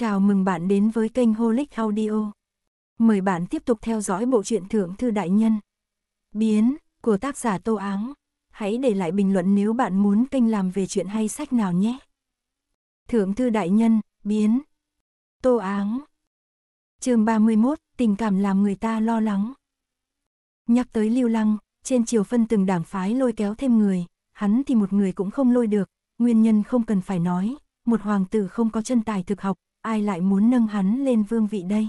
Chào mừng bạn đến với kênh Holic Audio. Mời bạn tiếp tục theo dõi bộ truyện Thượng Thư Đại Nhân. Biến, của tác giả Tô Áng. Hãy để lại bình luận nếu bạn muốn kênh làm về chuyện hay sách nào nhé. Thượng Thư Đại Nhân, Biến. Tô Áng. chương 31, tình cảm làm người ta lo lắng. Nhắc tới Lưu Lăng, trên chiều phân từng đảng phái lôi kéo thêm người, hắn thì một người cũng không lôi được, nguyên nhân không cần phải nói, một hoàng tử không có chân tài thực học, ai lại muốn nâng hắn lên vương vị đây?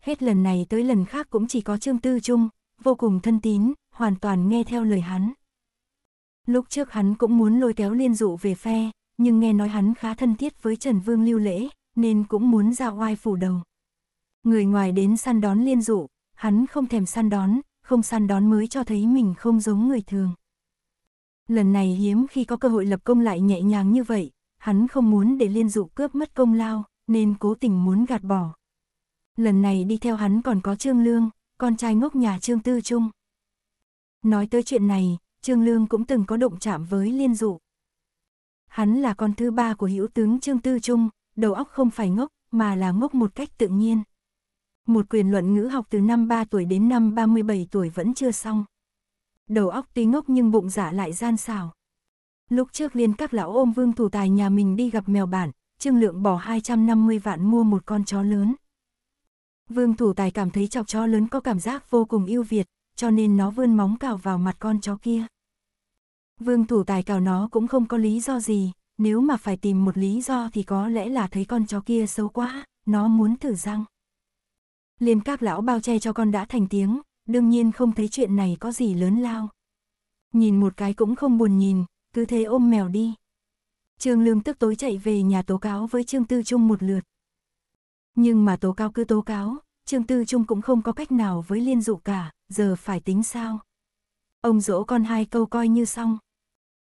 Hết lần này tới lần khác cũng chỉ có Trương Tư Trung, vô cùng thân tín, hoàn toàn nghe theo lời hắn. Lúc trước hắn cũng muốn lôi kéo liên dụ về phe, nhưng nghe nói hắn khá thân thiết với Trần Vương lưu lễ, nên cũng muốn ra oai phủ đầu. Người ngoài đến săn đón liên dụ, hắn không thèm săn đón, không săn đón mới cho thấy mình không giống người thường. Lần này hiếm khi có cơ hội lập công lại nhẹ nhàng như vậy, hắn không muốn để liên dụ cướp mất công lao, nên cố tình muốn gạt bỏ. Lần này đi theo hắn còn có Trương Lương, con trai ngốc nhà Trương Tư Trung. Nói tới chuyện này, Trương Lương cũng từng có động chạm với Liên Dụ. Hắn là con thứ ba của hữu tướng Trương Tư Trung, đầu óc không phải ngốc, mà là ngốc một cách tự nhiên. Một quyền luận ngữ học từ năm 3 tuổi đến năm 37 tuổi vẫn chưa xong. Đầu óc tuy ngốc nhưng bụng giả dạ lại gian xảo. Lúc trước liên các lão ôm vương thủ tài nhà mình đi gặp mèo bản, Trương Lượng bỏ 250 vạn mua một con chó lớn. Vương Thủ Tài cảm thấy chọc chó lớn có cảm giác vô cùng yêu Việt, cho nên nó vươn móng cào vào mặt con chó kia. Vương Thủ Tài cào nó cũng không có lý do gì, nếu mà phải tìm một lý do thì có lẽ là thấy con chó kia xấu quá, nó muốn thử răng. Liên các lão bao che cho con đã thành tiếng, đương nhiên không thấy chuyện này có gì lớn lao. Nhìn một cái cũng không buồn nhìn, cứ thế ôm mèo đi. Trương Lương tức tối chạy về nhà tố cáo với Trương Tư Trung một lượt. Nhưng mà tố cáo cứ tố cáo, Trương Tư Trung cũng không có cách nào với liên dụ cả, giờ phải tính sao. Ông dỗ con hai câu coi như xong.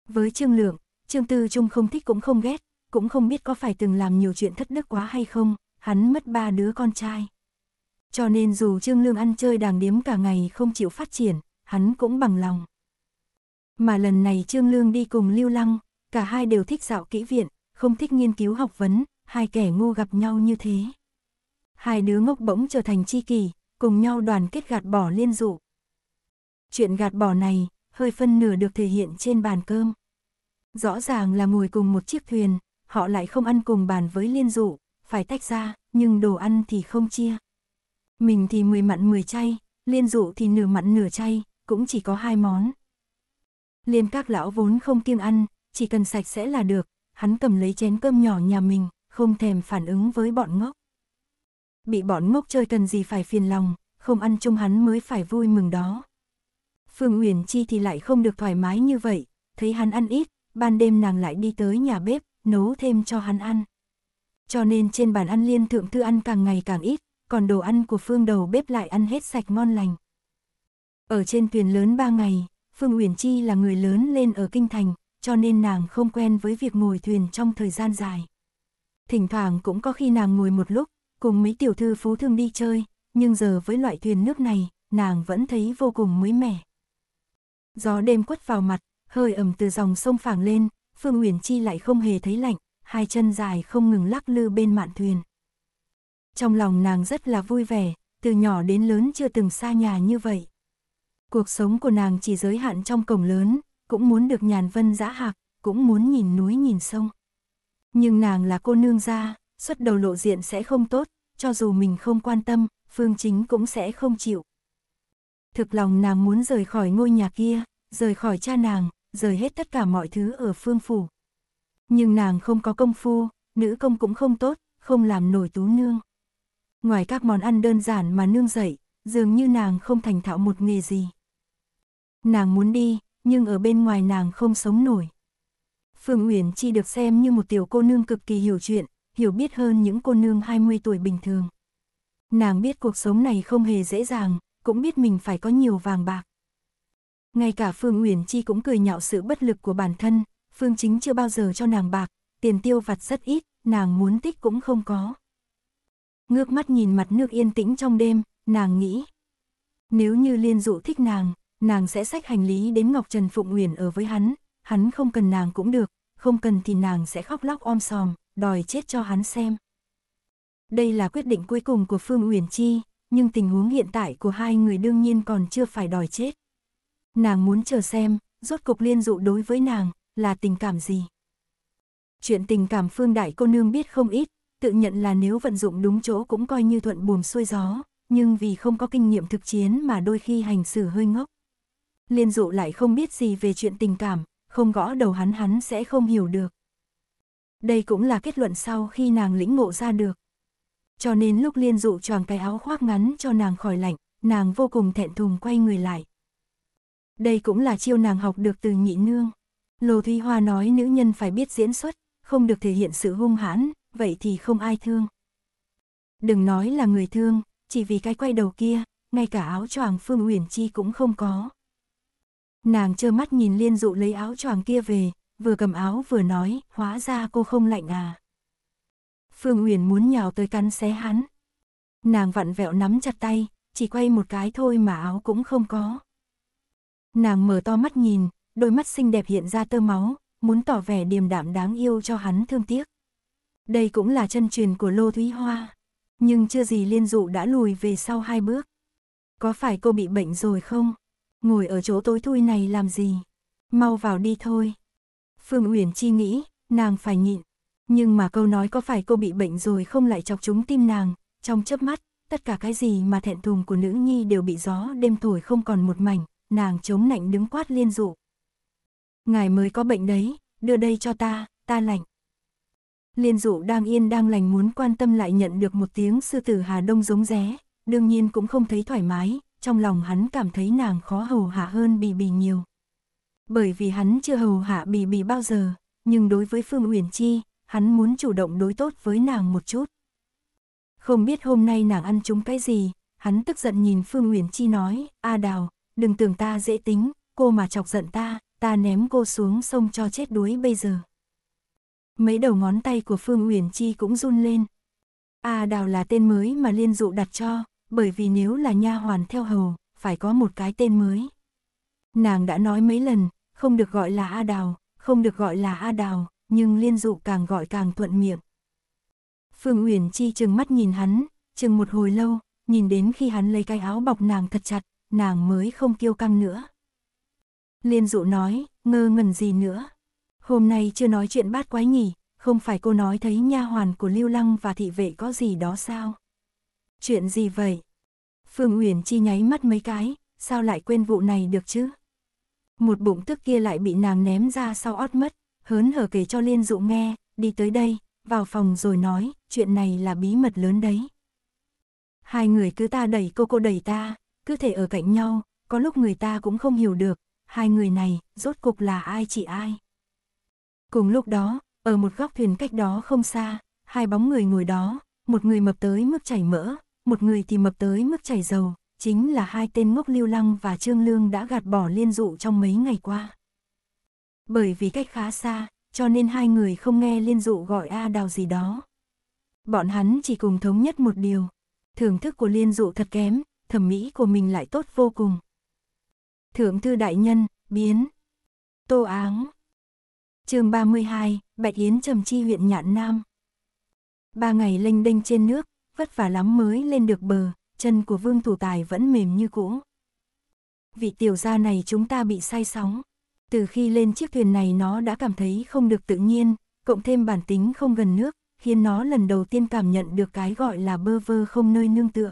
Với Trương Lượng, Trương Tư Trung không thích cũng không ghét, cũng không biết có phải từng làm nhiều chuyện thất đức quá hay không, hắn mất ba đứa con trai. Cho nên dù Trương Lương ăn chơi đàng điếm cả ngày không chịu phát triển, hắn cũng bằng lòng. Mà lần này Trương Lương đi cùng Lưu Lăng, Cả hai đều thích dạo kỹ viện, không thích nghiên cứu học vấn, hai kẻ ngu gặp nhau như thế. Hai đứa ngốc bỗng trở thành chi kỳ, cùng nhau đoàn kết gạt bỏ liên dụ. Chuyện gạt bỏ này, hơi phân nửa được thể hiện trên bàn cơm. Rõ ràng là ngồi cùng một chiếc thuyền, họ lại không ăn cùng bàn với liên dụ, phải tách ra, nhưng đồ ăn thì không chia. Mình thì mười mặn mười chay, liên dụ thì nửa mặn nửa chay, cũng chỉ có hai món. Liên các lão vốn không kiêng ăn, chỉ cần sạch sẽ là được, hắn cầm lấy chén cơm nhỏ nhà mình, không thèm phản ứng với bọn ngốc. Bị bọn ngốc chơi cần gì phải phiền lòng, không ăn chung hắn mới phải vui mừng đó. Phương Uyển Chi thì lại không được thoải mái như vậy, thấy hắn ăn ít, ban đêm nàng lại đi tới nhà bếp, nấu thêm cho hắn ăn. Cho nên trên bàn ăn liên thượng thư ăn càng ngày càng ít, còn đồ ăn của Phương đầu bếp lại ăn hết sạch ngon lành. Ở trên thuyền lớn ba ngày, Phương Uyển Chi là người lớn lên ở Kinh Thành, cho nên nàng không quen với việc ngồi thuyền trong thời gian dài. Thỉnh thoảng cũng có khi nàng ngồi một lúc, cùng mấy tiểu thư phú thương đi chơi, nhưng giờ với loại thuyền nước này, nàng vẫn thấy vô cùng mới mẻ. Gió đêm quất vào mặt, hơi ẩm từ dòng sông phảng lên, Phương Uyển Chi lại không hề thấy lạnh, hai chân dài không ngừng lắc lư bên mạn thuyền. Trong lòng nàng rất là vui vẻ, từ nhỏ đến lớn chưa từng xa nhà như vậy. Cuộc sống của nàng chỉ giới hạn trong cổng lớn, cũng muốn được nhàn vân giã hạc, cũng muốn nhìn núi nhìn sông. Nhưng nàng là cô nương gia, xuất đầu lộ diện sẽ không tốt, cho dù mình không quan tâm, Phương Chính cũng sẽ không chịu. Thực lòng nàng muốn rời khỏi ngôi nhà kia, rời khỏi cha nàng, rời hết tất cả mọi thứ ở Phương Phủ. Nhưng nàng không có công phu, nữ công cũng không tốt, không làm nổi tú nương. Ngoài các món ăn đơn giản mà nương dậy, dường như nàng không thành thạo một nghề gì. Nàng muốn đi, nhưng ở bên ngoài nàng không sống nổi. Phương Uyển Chi được xem như một tiểu cô nương cực kỳ hiểu chuyện, hiểu biết hơn những cô nương 20 tuổi bình thường. Nàng biết cuộc sống này không hề dễ dàng, cũng biết mình phải có nhiều vàng bạc. Ngay cả Phương Uyển Chi cũng cười nhạo sự bất lực của bản thân, Phương Chính chưa bao giờ cho nàng bạc, tiền tiêu vặt rất ít, nàng muốn tích cũng không có. Ngước mắt nhìn mặt nước yên tĩnh trong đêm, nàng nghĩ, nếu như Liên Dụ thích nàng, nàng sẽ xách hành lý đến Ngọc Trần Phụng Uyển ở với hắn, hắn không cần nàng cũng được, không cần thì nàng sẽ khóc lóc om sòm, đòi chết cho hắn xem. Đây là quyết định cuối cùng của Phương Uyển Chi, nhưng tình huống hiện tại của hai người đương nhiên còn chưa phải đòi chết. Nàng muốn chờ xem, rốt cục liên dụ đối với nàng, là tình cảm gì. Chuyện tình cảm Phương Đại cô nương biết không ít, tự nhận là nếu vận dụng đúng chỗ cũng coi như thuận buồm xuôi gió, nhưng vì không có kinh nghiệm thực chiến mà đôi khi hành xử hơi ngốc liên dụ lại không biết gì về chuyện tình cảm, không gõ đầu hắn hắn sẽ không hiểu được. Đây cũng là kết luận sau khi nàng lĩnh ngộ ra được. Cho nên lúc liên dụ choàng cái áo khoác ngắn cho nàng khỏi lạnh, nàng vô cùng thẹn thùng quay người lại. Đây cũng là chiêu nàng học được từ nhị nương. Lô Thúy Hoa nói nữ nhân phải biết diễn xuất, không được thể hiện sự hung hãn, vậy thì không ai thương. Đừng nói là người thương, chỉ vì cái quay đầu kia, ngay cả áo choàng Phương Uyển Chi cũng không có. Nàng trơ mắt nhìn liên dụ lấy áo choàng kia về, vừa cầm áo vừa nói, hóa ra cô không lạnh à. Phương Uyển muốn nhào tới cắn xé hắn. Nàng vặn vẹo nắm chặt tay, chỉ quay một cái thôi mà áo cũng không có. Nàng mở to mắt nhìn, đôi mắt xinh đẹp hiện ra tơ máu, muốn tỏ vẻ điềm đạm đáng yêu cho hắn thương tiếc. Đây cũng là chân truyền của Lô Thúy Hoa, nhưng chưa gì liên dụ đã lùi về sau hai bước. Có phải cô bị bệnh rồi không? ngồi ở chỗ tối thui này làm gì? Mau vào đi thôi. Phương Uyển chi nghĩ, nàng phải nhịn. Nhưng mà câu nói có phải cô bị bệnh rồi không lại chọc trúng tim nàng, trong chớp mắt, tất cả cái gì mà thẹn thùng của nữ nhi đều bị gió đêm thổi không còn một mảnh, nàng chống nạnh đứng quát liên dụ. Ngài mới có bệnh đấy, đưa đây cho ta, ta lành. Liên dụ đang yên đang lành muốn quan tâm lại nhận được một tiếng sư tử Hà Đông giống ré, đương nhiên cũng không thấy thoải mái, trong lòng hắn cảm thấy nàng khó hầu hạ hơn Bì Bì nhiều. Bởi vì hắn chưa hầu hạ Bì Bì bao giờ, nhưng đối với Phương Uyển Chi, hắn muốn chủ động đối tốt với nàng một chút. Không biết hôm nay nàng ăn chúng cái gì, hắn tức giận nhìn Phương Uyển Chi nói, A Đào, đừng tưởng ta dễ tính, cô mà chọc giận ta, ta ném cô xuống sông cho chết đuối bây giờ. Mấy đầu ngón tay của Phương Uyển Chi cũng run lên. A Đào là tên mới mà Liên Dụ đặt cho, bởi vì nếu là nha hoàn theo hầu, phải có một cái tên mới. Nàng đã nói mấy lần, không được gọi là A Đào, không được gọi là A Đào, nhưng Liên Dụ càng gọi càng thuận miệng. Phương Uyển Chi chừng mắt nhìn hắn, chừng một hồi lâu, nhìn đến khi hắn lấy cái áo bọc nàng thật chặt, nàng mới không kêu căng nữa. Liên Dụ nói, ngơ ngẩn gì nữa. Hôm nay chưa nói chuyện bát quái nhỉ, không phải cô nói thấy nha hoàn của Lưu Lăng và thị vệ có gì đó sao? Chuyện gì vậy? Phương Uyển Chi nháy mắt mấy cái, sao lại quên vụ này được chứ? Một bụng tức kia lại bị nàng ném ra sau ót mất, hớn hở kể cho Liên Dụ nghe, đi tới đây, vào phòng rồi nói, chuyện này là bí mật lớn đấy. Hai người cứ ta đẩy cô cô đẩy ta, cứ thể ở cạnh nhau, có lúc người ta cũng không hiểu được, hai người này, rốt cục là ai chỉ ai. Cùng lúc đó, ở một góc thuyền cách đó không xa, hai bóng người ngồi đó, một người mập tới mức chảy mỡ, một người thì mập tới mức chảy dầu, chính là hai tên ngốc lưu lăng và trương lương đã gạt bỏ liên dụ trong mấy ngày qua. Bởi vì cách khá xa, cho nên hai người không nghe liên dụ gọi A đào gì đó. Bọn hắn chỉ cùng thống nhất một điều, thưởng thức của liên dụ thật kém, thẩm mỹ của mình lại tốt vô cùng. Thượng thư đại nhân, biến. Tô Áng. chương 32, Bạch Yến Trầm Chi huyện Nhạn Nam. Ba ngày lênh đênh trên nước, vất vả lắm mới lên được bờ, chân của vương thủ tài vẫn mềm như cũ. Vị tiểu gia này chúng ta bị say sóng. Từ khi lên chiếc thuyền này nó đã cảm thấy không được tự nhiên, cộng thêm bản tính không gần nước, khiến nó lần đầu tiên cảm nhận được cái gọi là bơ vơ không nơi nương tựa.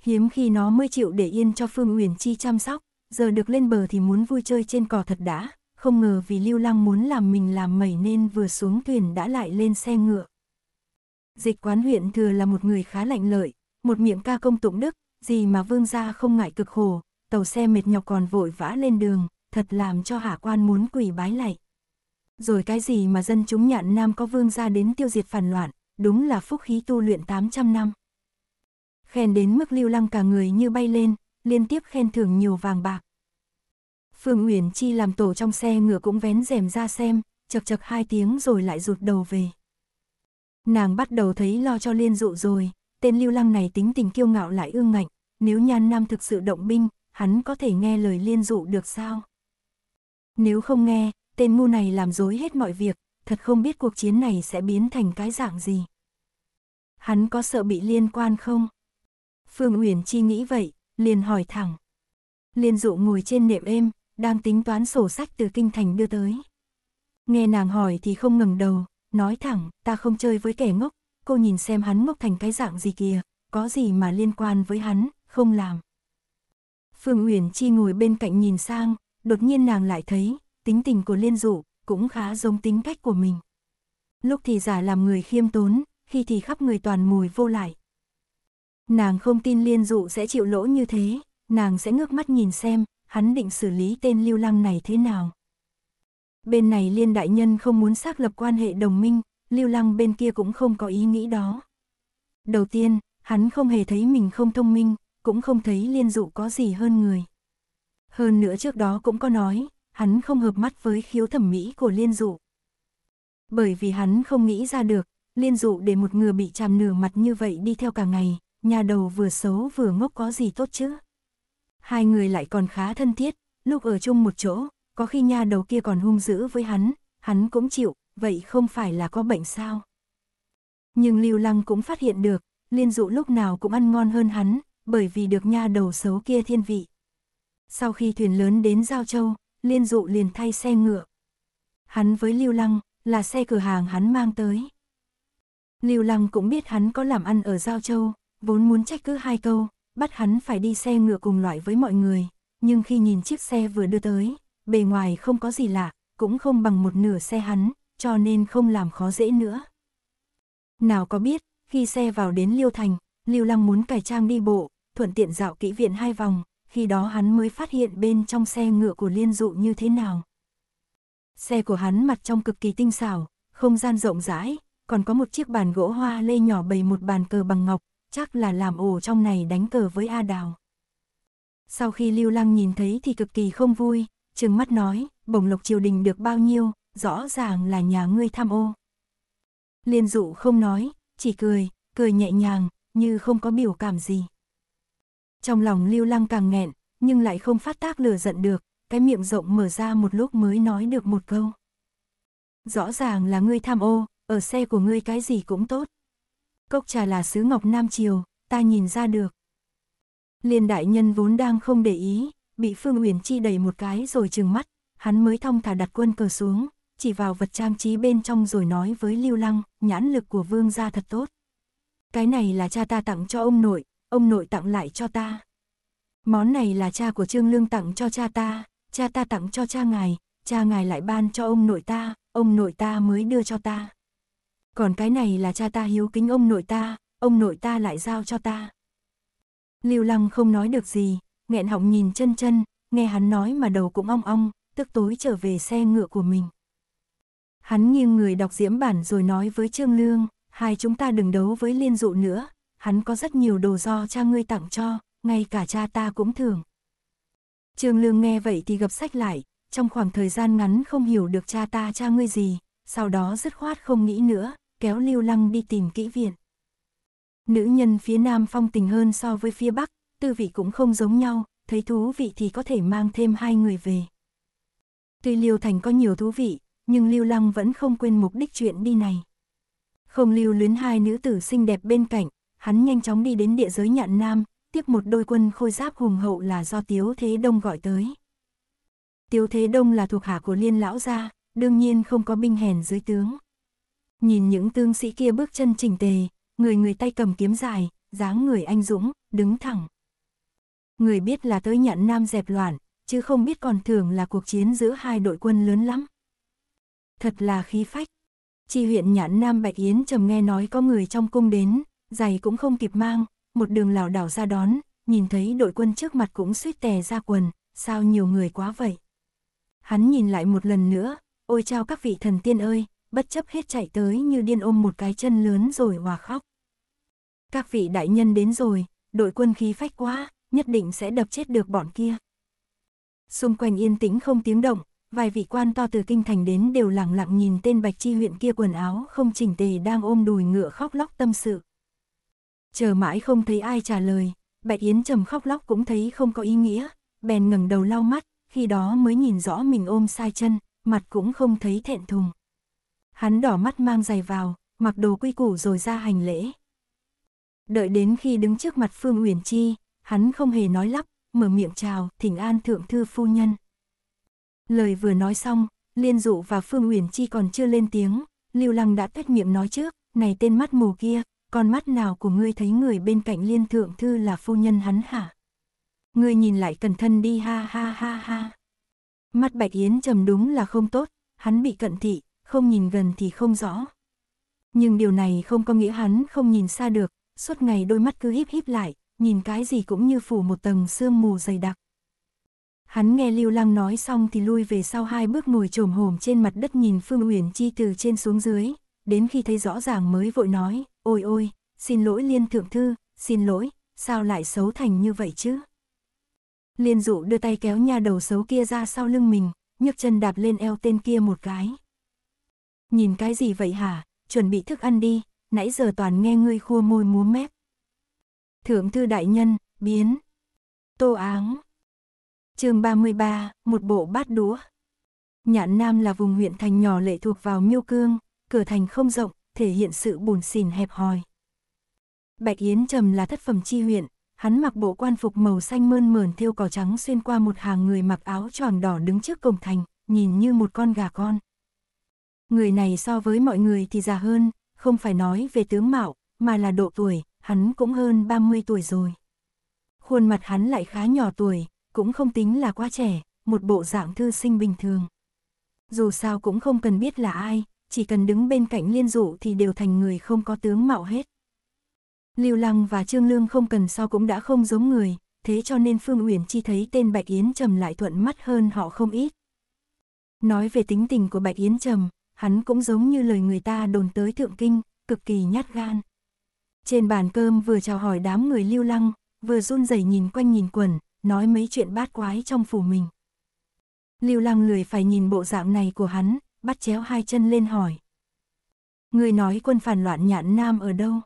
Hiếm khi nó mới chịu để yên cho Phương Uyển Chi chăm sóc, giờ được lên bờ thì muốn vui chơi trên cỏ thật đã, không ngờ vì Lưu Lăng muốn làm mình làm mẩy nên vừa xuống thuyền đã lại lên xe ngựa. Dịch quán huyện thừa là một người khá lạnh lợi, một miệng ca công tụng đức, gì mà vương gia không ngại cực khổ, tàu xe mệt nhọc còn vội vã lên đường, thật làm cho hạ quan muốn quỳ bái lạy. Rồi cái gì mà dân chúng nhạn nam có vương gia đến tiêu diệt phản loạn, đúng là phúc khí tu luyện 800 năm. Khen đến mức lưu lăng cả người như bay lên, liên tiếp khen thưởng nhiều vàng bạc. Phương Uyển Chi làm tổ trong xe ngựa cũng vén rèm ra xem, chập chập hai tiếng rồi lại rụt đầu về. Nàng bắt đầu thấy lo cho liên dụ rồi, tên lưu lăng này tính tình kiêu ngạo lại ương ngạnh, nếu nhan nam thực sự động binh, hắn có thể nghe lời liên dụ được sao? Nếu không nghe, tên ngu này làm dối hết mọi việc, thật không biết cuộc chiến này sẽ biến thành cái dạng gì. Hắn có sợ bị liên quan không? Phương Uyển chi nghĩ vậy, liền hỏi thẳng. Liên dụ ngồi trên nệm êm, đang tính toán sổ sách từ kinh thành đưa tới. Nghe nàng hỏi thì không ngừng đầu, nói thẳng, ta không chơi với kẻ ngốc, cô nhìn xem hắn ngốc thành cái dạng gì kìa, có gì mà liên quan với hắn, không làm. Phương Uyển Chi ngồi bên cạnh nhìn sang, đột nhiên nàng lại thấy, tính tình của Liên Dụ cũng khá giống tính cách của mình. Lúc thì giả làm người khiêm tốn, khi thì khắp người toàn mùi vô lại. Nàng không tin Liên Dụ sẽ chịu lỗ như thế, nàng sẽ ngước mắt nhìn xem, hắn định xử lý tên lưu lăng này thế nào. Bên này liên đại nhân không muốn xác lập quan hệ đồng minh, lưu lăng bên kia cũng không có ý nghĩ đó. Đầu tiên, hắn không hề thấy mình không thông minh, cũng không thấy liên dụ có gì hơn người. Hơn nữa trước đó cũng có nói, hắn không hợp mắt với khiếu thẩm mỹ của liên dụ. Bởi vì hắn không nghĩ ra được, liên dụ để một người bị chàm nửa mặt như vậy đi theo cả ngày, nhà đầu vừa xấu vừa ngốc có gì tốt chứ. Hai người lại còn khá thân thiết, lúc ở chung một chỗ, có khi nha đầu kia còn hung dữ với hắn, hắn cũng chịu, vậy không phải là có bệnh sao? Nhưng Lưu Lăng cũng phát hiện được, Liên Dụ lúc nào cũng ăn ngon hơn hắn, bởi vì được nha đầu xấu kia thiên vị. Sau khi thuyền lớn đến Giao Châu, Liên Dụ liền thay xe ngựa. Hắn với Lưu Lăng là xe cửa hàng hắn mang tới. Lưu Lăng cũng biết hắn có làm ăn ở Giao Châu, vốn muốn trách cứ hai câu, bắt hắn phải đi xe ngựa cùng loại với mọi người, nhưng khi nhìn chiếc xe vừa đưa tới, bề ngoài không có gì lạ, cũng không bằng một nửa xe hắn, cho nên không làm khó dễ nữa. Nào có biết, khi xe vào đến Liêu Thành, Lưu Lăng muốn cải trang đi bộ, thuận tiện dạo kỹ viện hai vòng, khi đó hắn mới phát hiện bên trong xe ngựa của Liên Dụ như thế nào. Xe của hắn mặt trong cực kỳ tinh xảo, không gian rộng rãi, còn có một chiếc bàn gỗ hoa lê nhỏ bày một bàn cờ bằng ngọc, chắc là làm ổ trong này đánh cờ với A Đào. Sau khi Lưu Lăng nhìn thấy thì cực kỳ không vui, trừng mắt nói, bổng lộc triều đình được bao nhiêu, rõ ràng là nhà ngươi tham ô. Liên dụ không nói, chỉ cười, cười nhẹ nhàng, như không có biểu cảm gì. Trong lòng lưu lăng càng nghẹn, nhưng lại không phát tác lừa giận được, cái miệng rộng mở ra một lúc mới nói được một câu. Rõ ràng là ngươi tham ô, ở xe của ngươi cái gì cũng tốt. Cốc trà là sứ ngọc Nam Triều, ta nhìn ra được. Liên đại nhân vốn đang không để ý, bị Phương Uyển Chi đẩy một cái rồi trừng mắt, hắn mới thong thả đặt quân cờ xuống, chỉ vào vật trang trí bên trong rồi nói với Lưu Lăng, nhãn lực của vương gia thật tốt. Cái này là cha ta tặng cho ông nội, ông nội tặng lại cho ta. Món này là cha của Trương Lương tặng cho cha ta, cha ta tặng cho cha ngài, cha ngài lại ban cho ông nội ta, ông nội ta mới đưa cho ta. Còn cái này là cha ta hiếu kính ông nội ta, ông nội ta lại giao cho ta. Lưu Lăng không nói được gì, nghẹn họng nhìn chân chân, nghe hắn nói mà đầu cũng ong ong, tức tối trở về xe ngựa của mình. Hắn nghiêng người đọc diễm bản rồi nói với Trương Lương, hai chúng ta đừng đấu với liên dụ nữa, hắn có rất nhiều đồ do cha ngươi tặng cho, ngay cả cha ta cũng thường. Trương Lương nghe vậy thì gập sách lại, trong khoảng thời gian ngắn không hiểu được cha ta cha ngươi gì, sau đó dứt khoát không nghĩ nữa, kéo Lưu Lăng đi tìm kỹ viện. Nữ nhân phía Nam phong tình hơn so với phía Bắc, tư vị cũng không giống nhau, thấy thú vị thì có thể mang thêm hai người về. Tuy Liêu Thành có nhiều thú vị, nhưng Lưu Lăng vẫn không quên mục đích chuyện đi này. Không lưu luyến hai nữ tử xinh đẹp bên cạnh, hắn nhanh chóng đi đến địa giới nhạn nam, tiếp một đôi quân khôi giáp hùng hậu là do Tiếu Thế Đông gọi tới. Tiếu Thế Đông là thuộc hạ của liên lão gia, đương nhiên không có binh hèn dưới tướng. Nhìn những tương sĩ kia bước chân chỉnh tề, người người tay cầm kiếm dài, dáng người anh dũng, đứng thẳng người biết là tới nhận nam dẹp loạn, chứ không biết còn thường là cuộc chiến giữa hai đội quân lớn lắm. Thật là khí phách. Chi huyện nhãn Nam Bạch Yến trầm nghe nói có người trong cung đến, giày cũng không kịp mang, một đường lảo đảo ra đón, nhìn thấy đội quân trước mặt cũng suýt tè ra quần, sao nhiều người quá vậy. Hắn nhìn lại một lần nữa, ôi chao các vị thần tiên ơi, bất chấp hết chạy tới như điên ôm một cái chân lớn rồi hòa khóc. Các vị đại nhân đến rồi, đội quân khí phách quá, nhất định sẽ đập chết được bọn kia. Xung quanh yên tĩnh không tiếng động, vài vị quan to từ kinh thành đến đều lặng lặng nhìn tên Bạch Chi huyện kia quần áo không chỉnh tề đang ôm đùi ngựa khóc lóc tâm sự. Chờ mãi không thấy ai trả lời, Bạch Yến trầm khóc lóc cũng thấy không có ý nghĩa, bèn ngẩng đầu lau mắt, khi đó mới nhìn rõ mình ôm sai chân, mặt cũng không thấy thẹn thùng. Hắn đỏ mắt mang giày vào, mặc đồ quy củ rồi ra hành lễ. Đợi đến khi đứng trước mặt Phương Uyển Chi, hắn không hề nói lắp, mở miệng chào, thỉnh an thượng thư phu nhân. Lời vừa nói xong, Liên Dụ và Phương Uyển Chi còn chưa lên tiếng, Lưu Lăng đã tách miệng nói trước, này tên mắt mù kia, con mắt nào của ngươi thấy người bên cạnh Liên Thượng Thư là phu nhân hắn hả? Ngươi nhìn lại cẩn thân đi ha ha ha ha. Mắt Bạch Yến trầm đúng là không tốt, hắn bị cận thị, không nhìn gần thì không rõ. Nhưng điều này không có nghĩa hắn không nhìn xa được, suốt ngày đôi mắt cứ híp híp lại, nhìn cái gì cũng như phủ một tầng sương mù dày đặc. Hắn nghe Lưu Lăng nói xong thì lui về sau hai bước ngồi trồm hổm trên mặt đất nhìn Phương Uyển Chi từ trên xuống dưới, đến khi thấy rõ ràng mới vội nói, ôi ôi, xin lỗi Liên Thượng Thư, xin lỗi, sao lại xấu thành như vậy chứ? Liên dụ đưa tay kéo nha đầu xấu kia ra sau lưng mình, nhấc chân đạp lên eo tên kia một cái. Nhìn cái gì vậy hả, chuẩn bị thức ăn đi, nãy giờ toàn nghe ngươi khua môi múa mép. Thượng thư đại nhân, biến. Tô Áng. chương 33, một bộ bát đũa. nhãn Nam là vùng huyện thành nhỏ lệ thuộc vào Miêu Cương, cửa thành không rộng, thể hiện sự bùn xỉn hẹp hòi. Bạch Yến Trầm là thất phẩm chi huyện, hắn mặc bộ quan phục màu xanh mơn mởn thêu cỏ trắng xuyên qua một hàng người mặc áo tròn đỏ đứng trước cổng thành, nhìn như một con gà con. Người này so với mọi người thì già hơn, không phải nói về tướng mạo, mà là độ tuổi, hắn cũng hơn 30 tuổi rồi. Khuôn mặt hắn lại khá nhỏ tuổi, cũng không tính là quá trẻ, một bộ dạng thư sinh bình thường. Dù sao cũng không cần biết là ai, chỉ cần đứng bên cạnh liên dụ thì đều thành người không có tướng mạo hết. Lưu Lăng và Trương Lương không cần sao cũng đã không giống người, thế cho nên Phương Uyển Chi thấy tên Bạch Yến Trầm lại thuận mắt hơn họ không ít. Nói về tính tình của Bạch Yến Trầm, hắn cũng giống như lời người ta đồn tới thượng kinh, cực kỳ nhát gan. Trên bàn cơm vừa chào hỏi đám người lưu lăng, vừa run rẩy nhìn quanh nhìn quần, nói mấy chuyện bát quái trong phủ mình. Lưu lăng lười phải nhìn bộ dạng này của hắn, bắt chéo hai chân lên hỏi. Người nói quân phản loạn nhạn nam ở đâu?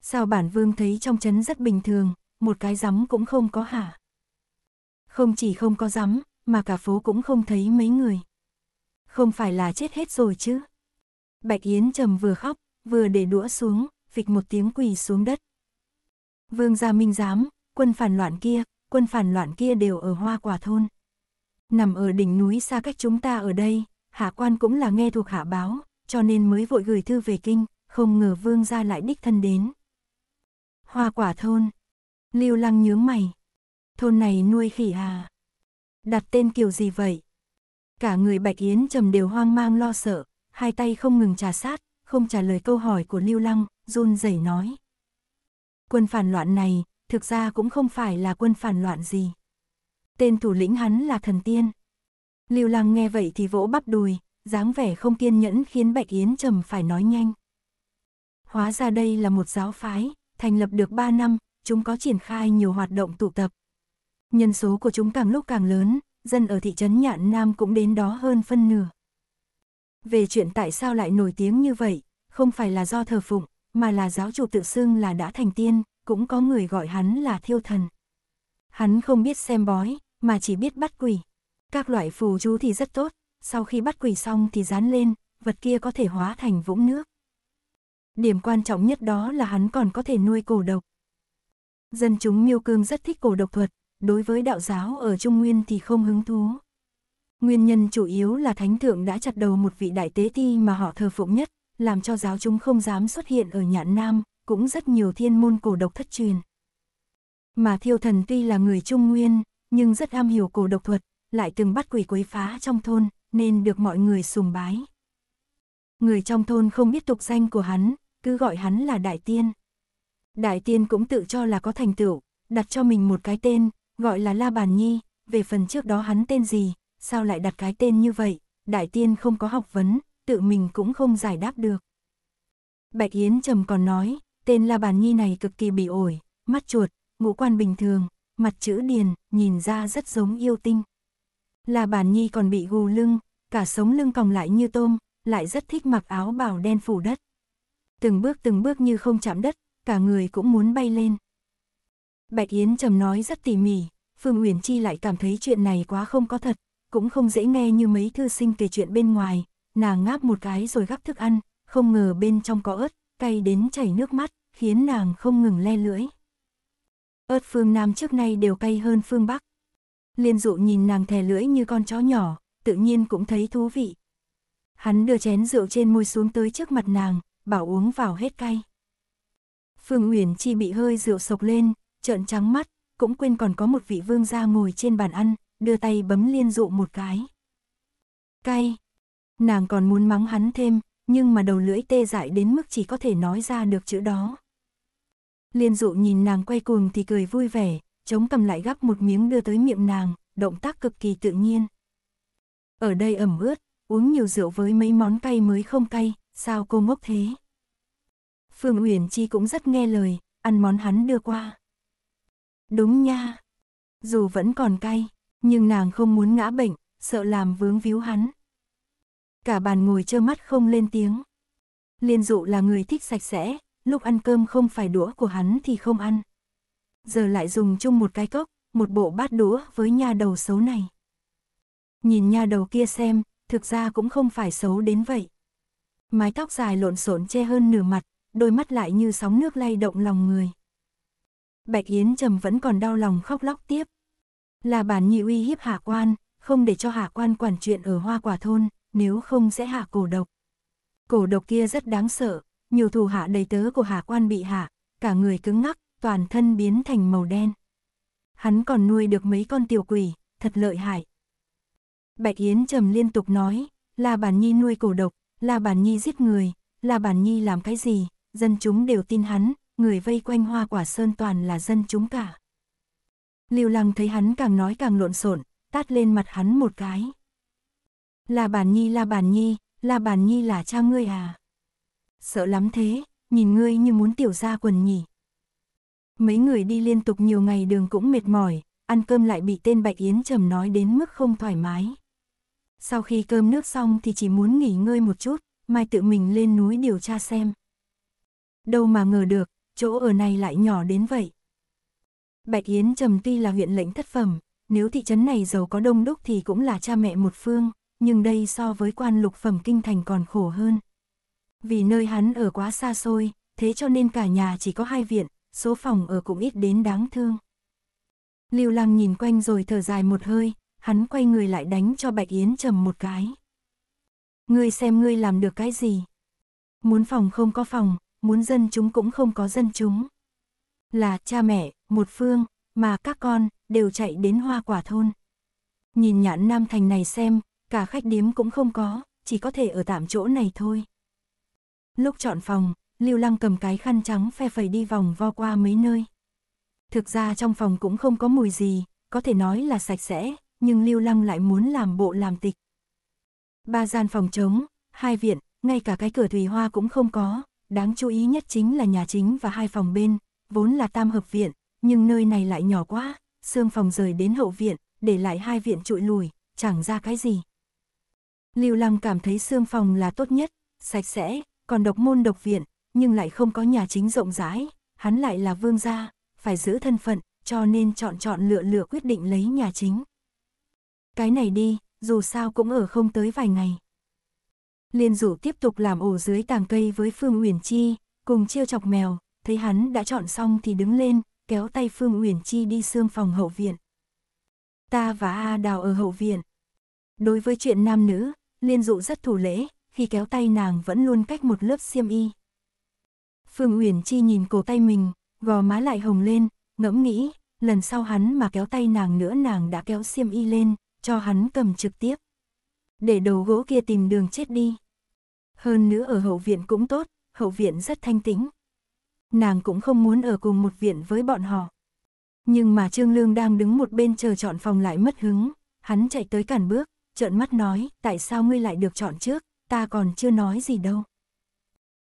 Sao bản vương thấy trong chấn rất bình thường, một cái rắm cũng không có hả? Không chỉ không có rắm, mà cả phố cũng không thấy mấy người. Không phải là chết hết rồi chứ? Bạch Yến trầm vừa khóc, vừa để đũa xuống, phịch một tiếng quỳ xuống đất. Vương gia minh giám, quân phản loạn kia, quân phản loạn kia đều ở hoa quả thôn. Nằm ở đỉnh núi xa cách chúng ta ở đây, hạ quan cũng là nghe thuộc hạ báo, cho nên mới vội gửi thư về kinh, không ngờ vương gia lại đích thân đến. Hoa quả thôn. Lưu lăng nhướng mày. Thôn này nuôi khỉ à? Đặt tên kiểu gì vậy? Cả người Bạch Yến Trầm đều hoang mang lo sợ, hai tay không ngừng trà sát, không trả lời câu hỏi của Lưu Lăng, run rẩy nói. Quân phản loạn này, thực ra cũng không phải là quân phản loạn gì. Tên thủ lĩnh hắn là thần tiên. Lưu Lăng nghe vậy thì vỗ bắp đùi, dáng vẻ không kiên nhẫn khiến Bạch Yến Trầm phải nói nhanh. Hóa ra đây là một giáo phái, thành lập được 3 năm, chúng có triển khai nhiều hoạt động tụ tập. Nhân số của chúng càng lúc càng lớn, dân ở thị trấn Nhạn Nam cũng đến đó hơn phân nửa. Về chuyện tại sao lại nổi tiếng như vậy, không phải là do thờ phụng, mà là giáo chủ tự xưng là đã thành tiên, cũng có người gọi hắn là thiêu thần. Hắn không biết xem bói, mà chỉ biết bắt quỷ. Các loại phù chú thì rất tốt, sau khi bắt quỷ xong thì dán lên, vật kia có thể hóa thành vũng nước. Điểm quan trọng nhất đó là hắn còn có thể nuôi cổ độc. Dân chúng miêu cương rất thích cổ độc thuật, đối với đạo giáo ở Trung Nguyên thì không hứng thú. Nguyên nhân chủ yếu là thánh thượng đã chặt đầu một vị đại tế ti mà họ thờ phụng nhất, làm cho giáo chúng không dám xuất hiện ở nhạn Nam, cũng rất nhiều thiên môn cổ độc thất truyền. Mà thiêu thần tuy là người Trung Nguyên, nhưng rất am hiểu cổ độc thuật, lại từng bắt quỷ quấy phá trong thôn, nên được mọi người sùng bái. Người trong thôn không biết tục danh của hắn, cứ gọi hắn là Đại Tiên. Đại Tiên cũng tự cho là có thành tựu, đặt cho mình một cái tên, gọi là La Bàn Nhi, về phần trước đó hắn tên gì, sao lại đặt cái tên như vậy, Đại Tiên không có học vấn, tự mình cũng không giải đáp được. Bạch Yến Trầm còn nói, tên La Bàn Nhi này cực kỳ bị ổi, mắt chuột, ngũ quan bình thường, mặt chữ điền, nhìn ra rất giống yêu tinh. La Bàn Nhi còn bị gù lưng, cả sống lưng còng lại như tôm, lại rất thích mặc áo bào đen phủ đất. Từng bước từng bước như không chạm đất, cả người cũng muốn bay lên. Bạch Yến Trầm nói rất tỉ mỉ, Phương Uyển Chi lại cảm thấy chuyện này quá không có thật, cũng không dễ nghe như mấy thư sinh kể chuyện bên ngoài, nàng ngáp một cái rồi gắp thức ăn, không ngờ bên trong có ớt, cay đến chảy nước mắt, khiến nàng không ngừng le lưỡi. Ớt phương Nam trước nay đều cay hơn phương Bắc. Liên dụ nhìn nàng thè lưỡi như con chó nhỏ, tự nhiên cũng thấy thú vị. Hắn đưa chén rượu trên môi xuống tới trước mặt nàng, bảo uống vào hết cay. Phương Uyển Chi bị hơi rượu sộc lên, trợn trắng mắt, cũng quên còn có một vị vương gia ngồi trên bàn ăn, đưa tay bấm liên dụ một cái. Cay, Nàng còn muốn mắng hắn thêm, nhưng mà đầu lưỡi tê dại đến mức chỉ có thể nói ra được chữ đó. Liên dụ nhìn nàng quay cuồng thì cười vui vẻ, chống cầm lại gắp một miếng đưa tới miệng nàng, động tác cực kỳ tự nhiên. Ở đây ẩm ướt, uống nhiều rượu với mấy món cay mới không cay, sao cô ngốc thế? Phương Uyển Chi cũng rất nghe lời, ăn món hắn đưa qua. Đúng nha, dù vẫn còn cay, nhưng nàng không muốn ngã bệnh, sợ làm vướng víu hắn cả bàn ngồi trơ mắt không lên tiếng. Liên dụ là người thích sạch sẽ, lúc ăn cơm không phải đũa của hắn thì không ăn. Giờ lại dùng chung một cái cốc, một bộ bát đũa với nha đầu xấu này. Nhìn nha đầu kia xem, thực ra cũng không phải xấu đến vậy. Mái tóc dài lộn xộn che hơn nửa mặt, đôi mắt lại như sóng nước lay động lòng người. Bạch Yến Trầm vẫn còn đau lòng khóc lóc tiếp. Là bản nhị uy hiếp hạ quan, không để cho hạ quan quản chuyện ở hoa quả thôn, nếu không sẽ hạ cổ độc. Cổ độc kia rất đáng sợ, nhiều thủ hạ đầy tớ của hạ quan bị hạ, cả người cứng ngắc, toàn thân biến thành màu đen. Hắn còn nuôi được mấy con tiểu quỷ, thật lợi hại. Bạch Yến trầm liên tục nói, là bản nhi nuôi cổ độc, là bản nhi giết người, là bản nhi làm cái gì, dân chúng đều tin hắn, người vây quanh hoa quả sơn toàn là dân chúng cả. Lưu Lăng thấy hắn càng nói càng lộn xộn, tát lên mặt hắn một cái. La Bàn Nhi, La Bàn Nhi, La Bàn Nhi là cha ngươi à? Sợ lắm thế, nhìn ngươi như muốn tiểu ra quần nhỉ. Mấy người đi liên tục nhiều ngày đường cũng mệt mỏi, ăn cơm lại bị tên Bạch Yến trầm nói đến mức không thoải mái. Sau khi cơm nước xong thì chỉ muốn nghỉ ngơi một chút, mai tự mình lên núi điều tra xem. Đâu mà ngờ được, chỗ ở này lại nhỏ đến vậy. Bạch Yến Trầm tuy là huyện lệnh thất phẩm, nếu thị trấn này giàu có đông đúc thì cũng là cha mẹ một phương, nhưng đây so với quan lục phẩm kinh thành còn khổ hơn. Vì nơi hắn ở quá xa xôi, thế cho nên cả nhà chỉ có hai viện, số phòng ở cũng ít đến đáng thương. Lưu Lăng nhìn quanh rồi thở dài một hơi, hắn quay người lại đánh cho Bạch Yến trầm một cái. Ngươi xem ngươi làm được cái gì? Muốn phòng không có phòng, muốn dân chúng cũng không có dân chúng. Là cha mẹ, một phương, mà các con, đều chạy đến hoa quả thôn. Nhìn nhãn Nam Thành này xem, cả khách điếm cũng không có, chỉ có thể ở tạm chỗ này thôi. Lúc chọn phòng, Lưu Lăng cầm cái khăn trắng phe phẩy đi vòng vo qua mấy nơi. Thực ra trong phòng cũng không có mùi gì, có thể nói là sạch sẽ, nhưng Lưu Lăng lại muốn làm bộ làm tịch. Ba gian phòng trống, hai viện, ngay cả cái cửa thủy hoa cũng không có, đáng chú ý nhất chính là nhà chính và hai phòng bên, vốn là tam hợp viện, nhưng nơi này lại nhỏ quá, xương phòng rời đến hậu viện, để lại hai viện trụi lùi, chẳng ra cái gì. Lưu Lăng cảm thấy xương phòng là tốt nhất, sạch sẽ, còn độc môn độc viện, nhưng lại không có nhà chính rộng rãi, hắn lại là vương gia, phải giữ thân phận, cho nên chọn chọn lựa lựa quyết định lấy nhà chính. Cái này đi, dù sao cũng ở không tới vài ngày. Liên rủ tiếp tục làm ổ dưới tàng cây với Phương Uyển Chi, cùng chiêu chọc mèo, thấy hắn đã chọn xong thì đứng lên, kéo tay Phương Uyển Chi đi xương phòng hậu viện. Ta và A Đào ở hậu viện. Đối với chuyện nam nữ, Liên dụ rất thủ lễ, khi kéo tay nàng vẫn luôn cách một lớp xiêm y. Phương Uyển Chi nhìn cổ tay mình, gò má lại hồng lên, ngẫm nghĩ, lần sau hắn mà kéo tay nàng nữa nàng đã kéo xiêm y lên, cho hắn cầm trực tiếp. Để đầu gỗ kia tìm đường chết đi. Hơn nữa ở hậu viện cũng tốt, hậu viện rất thanh tĩnh. Nàng cũng không muốn ở cùng một viện với bọn họ. Nhưng mà Trương Lương đang đứng một bên chờ chọn phòng lại mất hứng, hắn chạy tới cản bước, trợn mắt nói, tại sao ngươi lại được chọn trước, ta còn chưa nói gì đâu.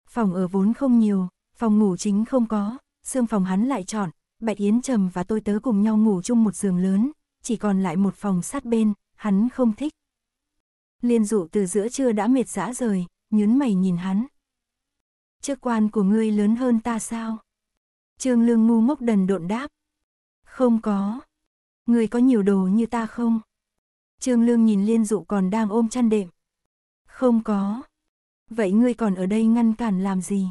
Phòng ở vốn không nhiều, phòng ngủ chính không có, xương phòng hắn lại chọn, Bạch Yến Trầm và tôi tớ cùng nhau ngủ chung một giường lớn, chỉ còn lại một phòng sát bên, hắn không thích. Liên dụ từ giữa trưa đã mệt dã rời, nhún mày nhìn hắn. Chức quan của ngươi lớn hơn ta sao? Trương Lương ngu ngốc đần độn đáp. Không có. Ngươi có nhiều đồ như ta không? Trương Lương nhìn Liên Dụ còn đang ôm chăn đệm. Không có. Vậy ngươi còn ở đây ngăn cản làm gì?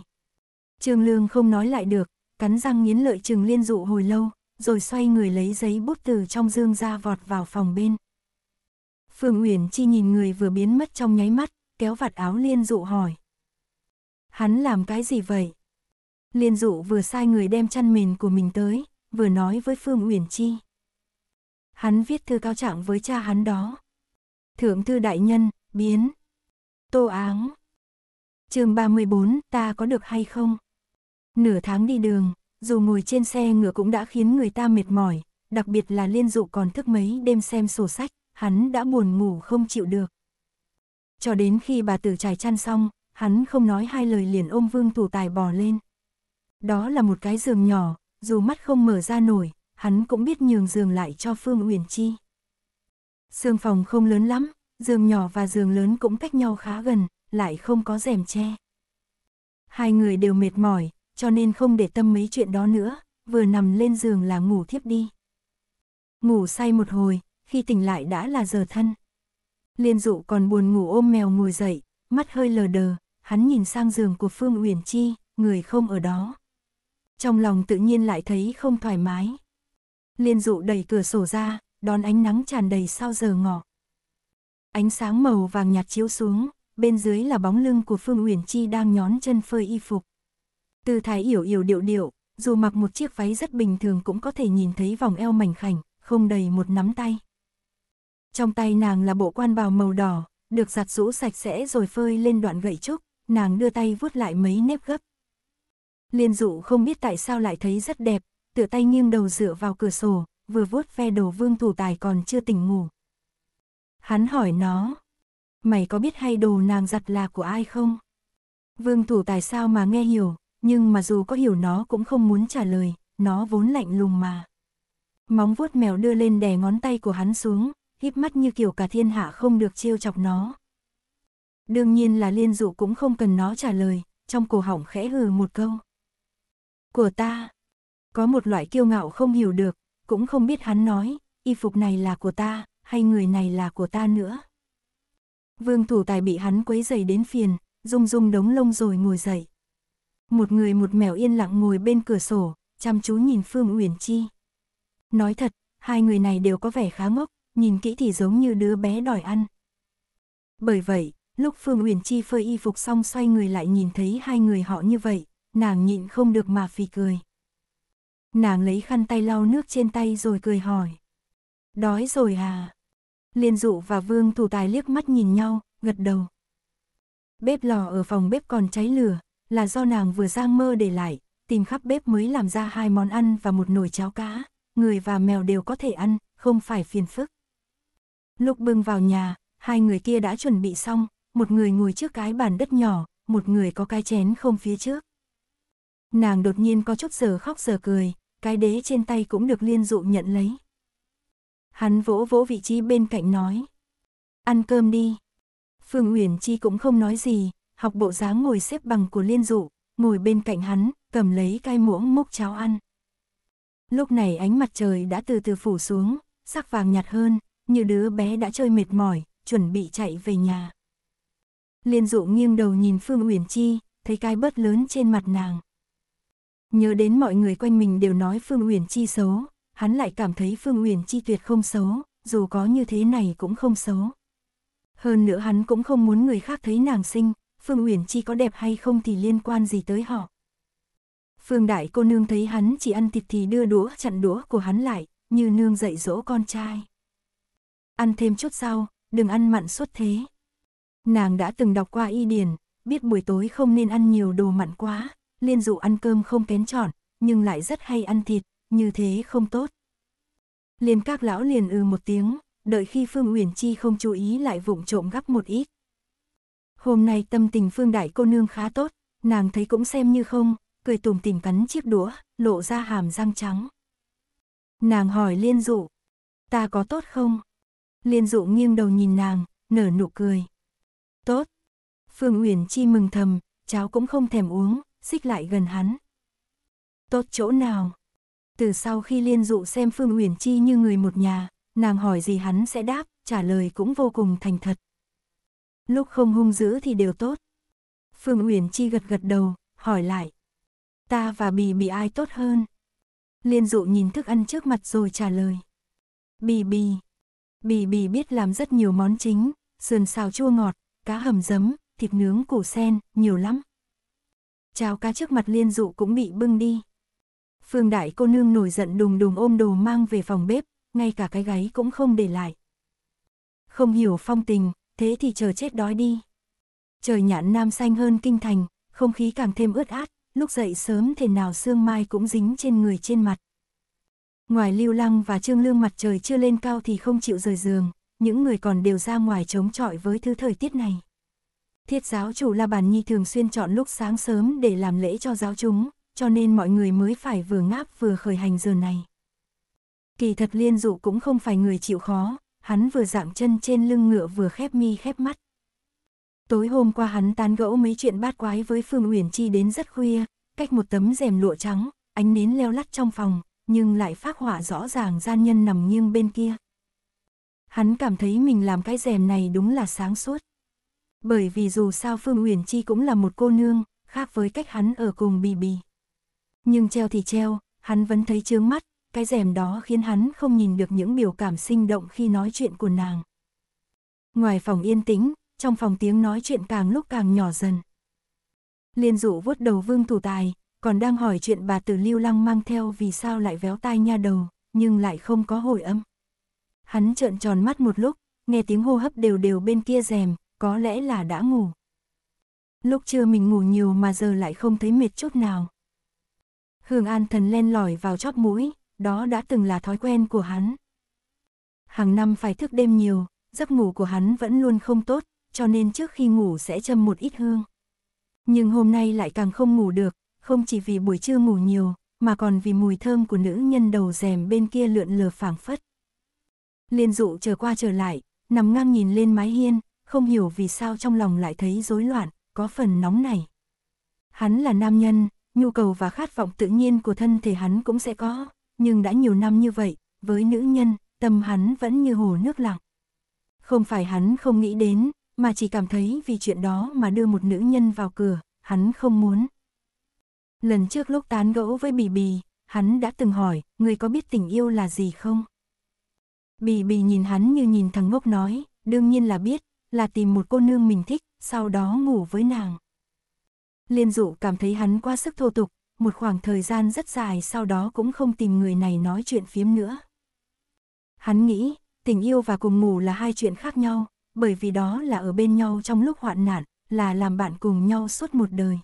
Trương Lương không nói lại được, cắn răng nghiến lợi trừng Liên Dụ hồi lâu, rồi xoay người lấy giấy bút từ trong dương ra vọt vào phòng bên. Phương Uyển Chi nhìn người vừa biến mất trong nháy mắt, kéo vạt áo Liên Dụ hỏi. Hắn làm cái gì vậy? Liên Dụ vừa sai người đem chăn mền của mình tới, vừa nói với Phương Uyển Chi hắn viết thư cao trạng với cha hắn đó. Thượng thư đại nhân, biến. Tô áng. chương 34, ta có được hay không? Nửa tháng đi đường, dù ngồi trên xe ngựa cũng đã khiến người ta mệt mỏi, đặc biệt là liên dụ còn thức mấy đêm xem sổ sách, hắn đã buồn ngủ không chịu được. Cho đến khi bà tử trải chăn xong, hắn không nói hai lời liền ôm vương thủ tài bò lên. Đó là một cái giường nhỏ, dù mắt không mở ra nổi, hắn cũng biết nhường giường lại cho Phương Uyển Chi. Sương phòng không lớn lắm, giường nhỏ và giường lớn cũng cách nhau khá gần, lại không có rèm che. Hai người đều mệt mỏi, cho nên không để tâm mấy chuyện đó nữa, vừa nằm lên giường là ngủ thiếp đi. Ngủ say một hồi, khi tỉnh lại đã là giờ thân. Liên dụ còn buồn ngủ ôm mèo ngồi dậy, mắt hơi lờ đờ, hắn nhìn sang giường của Phương Uyển Chi, người không ở đó. Trong lòng tự nhiên lại thấy không thoải mái, Liên dụ đẩy cửa sổ ra, đón ánh nắng tràn đầy sau giờ ngọ. Ánh sáng màu vàng nhạt chiếu xuống, bên dưới là bóng lưng của Phương Uyển Chi đang nhón chân phơi y phục. Tư thái yểu yểu điệu điệu, dù mặc một chiếc váy rất bình thường cũng có thể nhìn thấy vòng eo mảnh khảnh, không đầy một nắm tay. Trong tay nàng là bộ quan bào màu đỏ, được giặt rũ sạch sẽ rồi phơi lên đoạn gậy trúc, nàng đưa tay vuốt lại mấy nếp gấp. Liên dụ không biết tại sao lại thấy rất đẹp, tựa tay nghiêng đầu dựa vào cửa sổ, vừa vuốt ve đầu vương thủ tài còn chưa tỉnh ngủ. Hắn hỏi nó, mày có biết hay đồ nàng giặt là của ai không? Vương thủ tài sao mà nghe hiểu, nhưng mà dù có hiểu nó cũng không muốn trả lời, nó vốn lạnh lùng mà. Móng vuốt mèo đưa lên đè ngón tay của hắn xuống, híp mắt như kiểu cả thiên hạ không được trêu chọc nó. Đương nhiên là liên dụ cũng không cần nó trả lời, trong cổ họng khẽ hừ một câu. Của ta, có một loại kiêu ngạo không hiểu được, cũng không biết hắn nói, y phục này là của ta, hay người này là của ta nữa. Vương thủ tài bị hắn quấy dày đến phiền, rung rung đống lông rồi ngồi dậy. Một người một mèo yên lặng ngồi bên cửa sổ, chăm chú nhìn Phương Uyển Chi. Nói thật, hai người này đều có vẻ khá ngốc, nhìn kỹ thì giống như đứa bé đòi ăn. Bởi vậy, lúc Phương Uyển Chi phơi y phục xong xoay người lại nhìn thấy hai người họ như vậy, nàng nhịn không được mà phì cười. Nàng lấy khăn tay lau nước trên tay rồi cười hỏi. Đói rồi à? Liên dụ và vương thủ tài liếc mắt nhìn nhau, gật đầu. Bếp lò ở phòng bếp còn cháy lửa, là do nàng vừa giang mơ để lại, tìm khắp bếp mới làm ra hai món ăn và một nồi cháo cá, người và mèo đều có thể ăn, không phải phiền phức. Lúc bưng vào nhà, hai người kia đã chuẩn bị xong, một người ngồi trước cái bàn đất nhỏ, một người có cái chén không phía trước. Nàng đột nhiên có chút giờ khóc giờ cười, cái đế trên tay cũng được liên dụ nhận lấy. Hắn vỗ vỗ vị trí bên cạnh nói. Ăn cơm đi. Phương Uyển Chi cũng không nói gì, học bộ dáng ngồi xếp bằng của liên dụ, ngồi bên cạnh hắn, cầm lấy cái muỗng múc cháo ăn. Lúc này ánh mặt trời đã từ từ phủ xuống, sắc vàng nhạt hơn, như đứa bé đã chơi mệt mỏi, chuẩn bị chạy về nhà. Liên dụ nghiêng đầu nhìn Phương Uyển Chi, thấy cái bớt lớn trên mặt nàng. Nhớ đến mọi người quanh mình đều nói Phương Uyển Chi xấu, hắn lại cảm thấy Phương Uyển Chi tuyệt không xấu, dù có như thế này cũng không xấu. Hơn nữa hắn cũng không muốn người khác thấy nàng sinh, Phương Uyển Chi có đẹp hay không thì liên quan gì tới họ. Phương Đại cô nương thấy hắn chỉ ăn thịt thì đưa đũa chặn đũa của hắn lại, như nương dạy dỗ con trai. Ăn thêm chút rau, đừng ăn mặn suốt thế. Nàng đã từng đọc qua y điển, biết buổi tối không nên ăn nhiều đồ mặn quá, liên dụ ăn cơm không kén chọn, nhưng lại rất hay ăn thịt, như thế không tốt. Liên các lão liền ư ừ một tiếng, đợi khi Phương Uyển Chi không chú ý lại vụng trộm gắp một ít. Hôm nay tâm tình Phương Đại cô nương khá tốt, nàng thấy cũng xem như không, cười tùm tìm cắn chiếc đũa, lộ ra hàm răng trắng. Nàng hỏi Liên Dụ, ta có tốt không? Liên Dụ nghiêng đầu nhìn nàng, nở nụ cười. Tốt. Phương Uyển Chi mừng thầm, cháu cũng không thèm uống, xích lại gần hắn. Tốt chỗ nào? Từ sau khi liên dụ xem Phương Uyển Chi như người một nhà, nàng hỏi gì hắn sẽ đáp, trả lời cũng vô cùng thành thật. Lúc không hung dữ thì đều tốt. Phương Uyển Chi gật gật đầu, hỏi lại. Ta và Bì Bì ai tốt hơn? Liên dụ nhìn thức ăn trước mặt rồi trả lời. Bì Bì. Bì Bì biết làm rất nhiều món chính, sườn xào chua ngọt, cá hầm giấm, thịt nướng củ sen, nhiều lắm chào ca trước mặt liên dụ cũng bị bưng đi. Phương đại cô nương nổi giận đùng đùng ôm đồ mang về phòng bếp, ngay cả cái gáy cũng không để lại. Không hiểu phong tình, thế thì chờ chết đói đi. Trời nhãn nam xanh hơn kinh thành, không khí càng thêm ướt át, lúc dậy sớm thể nào sương mai cũng dính trên người trên mặt. Ngoài lưu lăng và trương lương mặt trời chưa lên cao thì không chịu rời giường, những người còn đều ra ngoài chống chọi với thứ thời tiết này. Thiết giáo chủ La Bàn Nhi thường xuyên chọn lúc sáng sớm để làm lễ cho giáo chúng, cho nên mọi người mới phải vừa ngáp vừa khởi hành giờ này. Kỳ thật liên dụ cũng không phải người chịu khó, hắn vừa dạng chân trên lưng ngựa vừa khép mi khép mắt. Tối hôm qua hắn tán gẫu mấy chuyện bát quái với Phương Uyển Chi đến rất khuya, cách một tấm rèm lụa trắng, ánh nến leo lắt trong phòng, nhưng lại phát họa rõ ràng gian nhân nằm nghiêng bên kia. Hắn cảm thấy mình làm cái rèm này đúng là sáng suốt. Bởi vì dù sao Phương Uyển Chi cũng là một cô nương, khác với cách hắn ở cùng bì bì. Nhưng treo thì treo, hắn vẫn thấy chướng mắt, cái rèm đó khiến hắn không nhìn được những biểu cảm sinh động khi nói chuyện của nàng. Ngoài phòng yên tĩnh, trong phòng tiếng nói chuyện càng lúc càng nhỏ dần. Liên dụ vuốt đầu vương thủ tài, còn đang hỏi chuyện bà tử lưu lăng mang theo vì sao lại véo tai nha đầu, nhưng lại không có hồi âm. Hắn trợn tròn mắt một lúc, nghe tiếng hô hấp đều đều bên kia rèm, có lẽ là đã ngủ. Lúc trưa mình ngủ nhiều mà giờ lại không thấy mệt chút nào. Hương An Thần len lỏi vào chóp mũi, đó đã từng là thói quen của hắn. Hàng năm phải thức đêm nhiều, giấc ngủ của hắn vẫn luôn không tốt, cho nên trước khi ngủ sẽ châm một ít hương. Nhưng hôm nay lại càng không ngủ được, không chỉ vì buổi trưa ngủ nhiều, mà còn vì mùi thơm của nữ nhân đầu rèm bên kia lượn lờ phảng phất. Liên dụ chờ qua trở lại, nằm ngang nhìn lên mái hiên, không hiểu vì sao trong lòng lại thấy rối loạn, có phần nóng này. Hắn là nam nhân, nhu cầu và khát vọng tự nhiên của thân thể hắn cũng sẽ có, nhưng đã nhiều năm như vậy, với nữ nhân, tâm hắn vẫn như hồ nước lặng. Không phải hắn không nghĩ đến, mà chỉ cảm thấy vì chuyện đó mà đưa một nữ nhân vào cửa, hắn không muốn. Lần trước lúc tán gẫu với Bì Bì, hắn đã từng hỏi, người có biết tình yêu là gì không? Bì Bì nhìn hắn như nhìn thằng ngốc nói, đương nhiên là biết, là tìm một cô nương mình thích, sau đó ngủ với nàng. Liên dụ cảm thấy hắn quá sức thô tục, một khoảng thời gian rất dài sau đó cũng không tìm người này nói chuyện phiếm nữa. Hắn nghĩ, tình yêu và cùng ngủ là hai chuyện khác nhau, bởi vì đó là ở bên nhau trong lúc hoạn nạn, là làm bạn cùng nhau suốt một đời.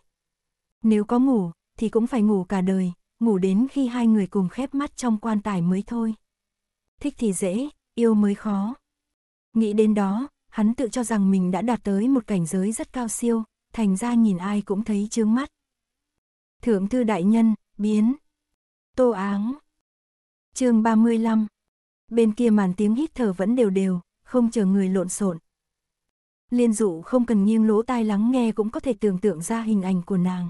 Nếu có ngủ, thì cũng phải ngủ cả đời, ngủ đến khi hai người cùng khép mắt trong quan tài mới thôi. Thích thì dễ, yêu mới khó. Nghĩ đến đó, hắn tự cho rằng mình đã đạt tới một cảnh giới rất cao siêu, thành ra nhìn ai cũng thấy chướng mắt. Thượng thư đại nhân, biến. Tô áng. chương 35. Bên kia màn tiếng hít thở vẫn đều đều, không chờ người lộn xộn. Liên dụ không cần nghiêng lỗ tai lắng nghe cũng có thể tưởng tượng ra hình ảnh của nàng.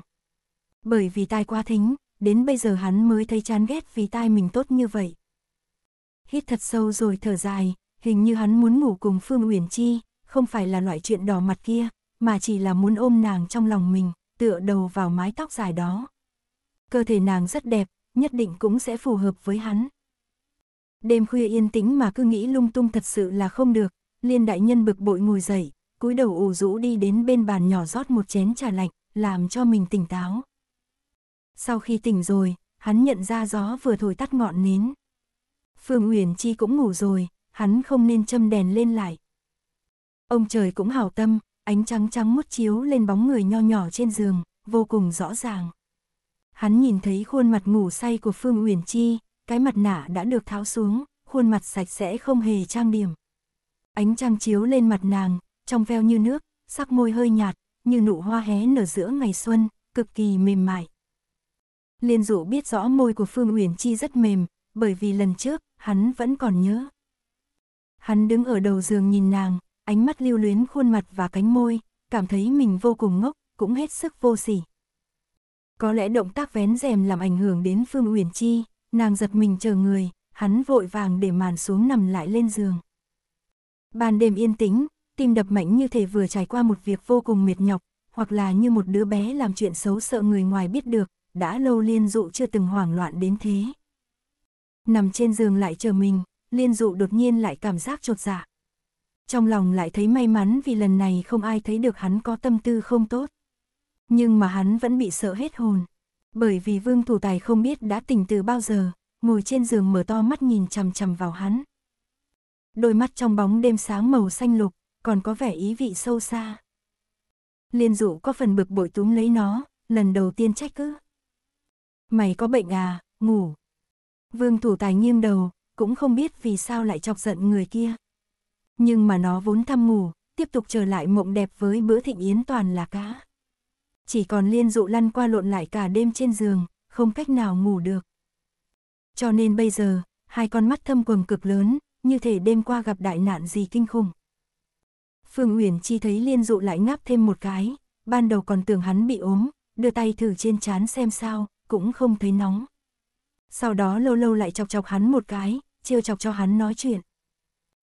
Bởi vì tai quá thính, đến bây giờ hắn mới thấy chán ghét vì tai mình tốt như vậy. Hít thật sâu rồi thở dài, hình như hắn muốn ngủ cùng Phương Uyển Chi, không phải là loại chuyện đỏ mặt kia, mà chỉ là muốn ôm nàng trong lòng mình, tựa đầu vào mái tóc dài đó. Cơ thể nàng rất đẹp, nhất định cũng sẽ phù hợp với hắn. Đêm khuya yên tĩnh mà cứ nghĩ lung tung thật sự là không được, liên đại nhân bực bội ngồi dậy, cúi đầu ủ rũ đi đến bên bàn nhỏ rót một chén trà lạnh, làm cho mình tỉnh táo. Sau khi tỉnh rồi, hắn nhận ra gió vừa thổi tắt ngọn nến. Phương Uyển Chi cũng ngủ rồi, hắn không nên châm đèn lên lại. Ông trời cũng hảo tâm, ánh trắng trắng mút chiếu lên bóng người nho nhỏ trên giường, vô cùng rõ ràng. Hắn nhìn thấy khuôn mặt ngủ say của Phương Uyển Chi, cái mặt nạ đã được tháo xuống, khuôn mặt sạch sẽ không hề trang điểm. Ánh trăng chiếu lên mặt nàng, trong veo như nước, sắc môi hơi nhạt, như nụ hoa hé nở giữa ngày xuân, cực kỳ mềm mại. Liên dụ biết rõ môi của Phương Uyển Chi rất mềm, bởi vì lần trước, hắn vẫn còn nhớ, Hắn đứng ở đầu giường nhìn nàng, ánh mắt lưu luyến khuôn mặt và cánh môi, cảm thấy mình vô cùng ngốc, cũng hết sức vô sỉ. Có lẽ động tác vén rèm làm ảnh hưởng đến Phương Uyển Chi, nàng giật mình chờ người, hắn vội vàng để màn xuống nằm lại lên giường. Ban đêm yên tĩnh, tim đập mạnh như thể vừa trải qua một việc vô cùng mệt nhọc, hoặc là như một đứa bé làm chuyện xấu sợ người ngoài biết được, đã lâu liên dụ chưa từng hoảng loạn đến thế. Nằm trên giường lại chờ mình, liên dụ đột nhiên lại cảm giác trột dạ. Trong lòng lại thấy may mắn vì lần này không ai thấy được hắn có tâm tư không tốt. Nhưng mà hắn vẫn bị sợ hết hồn, bởi vì vương thủ tài không biết đã tỉnh từ bao giờ, ngồi trên giường mở to mắt nhìn chằm chằm vào hắn. Đôi mắt trong bóng đêm sáng màu xanh lục, còn có vẻ ý vị sâu xa. Liên dụ có phần bực bội túm lấy nó, lần đầu tiên trách cứ. Mày có bệnh à, ngủ. Vương thủ tài nghiêng đầu, cũng không biết vì sao lại chọc giận người kia. Nhưng mà nó vốn thăm ngủ, tiếp tục trở lại mộng đẹp với bữa thịnh yến toàn là cá. Chỉ còn liên dụ lăn qua lộn lại cả đêm trên giường, không cách nào ngủ được. Cho nên bây giờ, hai con mắt thâm quầng cực lớn, như thể đêm qua gặp đại nạn gì kinh khủng. Phương Uyển Chi thấy Liên Dụ lại ngáp thêm một cái, ban đầu còn tưởng hắn bị ốm, đưa tay thử trên chán xem sao, cũng không thấy nóng sau đó lâu lâu lại chọc chọc hắn một cái, trêu chọc cho hắn nói chuyện.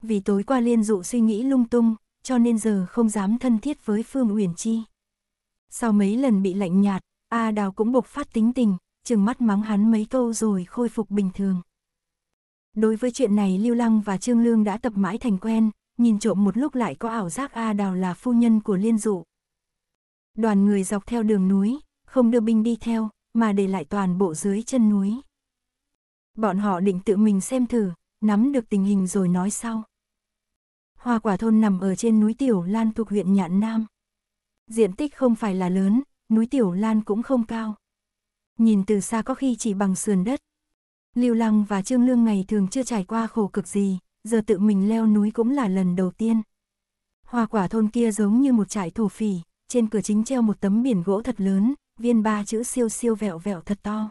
Vì tối qua liên dụ suy nghĩ lung tung, cho nên giờ không dám thân thiết với Phương Uyển Chi. Sau mấy lần bị lạnh nhạt, A Đào cũng bộc phát tính tình, chừng mắt mắng hắn mấy câu rồi khôi phục bình thường. Đối với chuyện này Lưu Lăng và Trương Lương đã tập mãi thành quen, nhìn trộm một lúc lại có ảo giác A Đào là phu nhân của Liên Dụ. Đoàn người dọc theo đường núi, không đưa binh đi theo, mà để lại toàn bộ dưới chân núi. Bọn họ định tự mình xem thử, nắm được tình hình rồi nói sau. Hoa quả thôn nằm ở trên núi Tiểu Lan thuộc huyện Nhạn Nam. Diện tích không phải là lớn, núi Tiểu Lan cũng không cao. Nhìn từ xa có khi chỉ bằng sườn đất. Lưu Lăng và Trương Lương ngày thường chưa trải qua khổ cực gì, giờ tự mình leo núi cũng là lần đầu tiên. Hoa quả thôn kia giống như một trại thổ phỉ, trên cửa chính treo một tấm biển gỗ thật lớn, viên ba chữ siêu siêu vẹo vẹo thật to.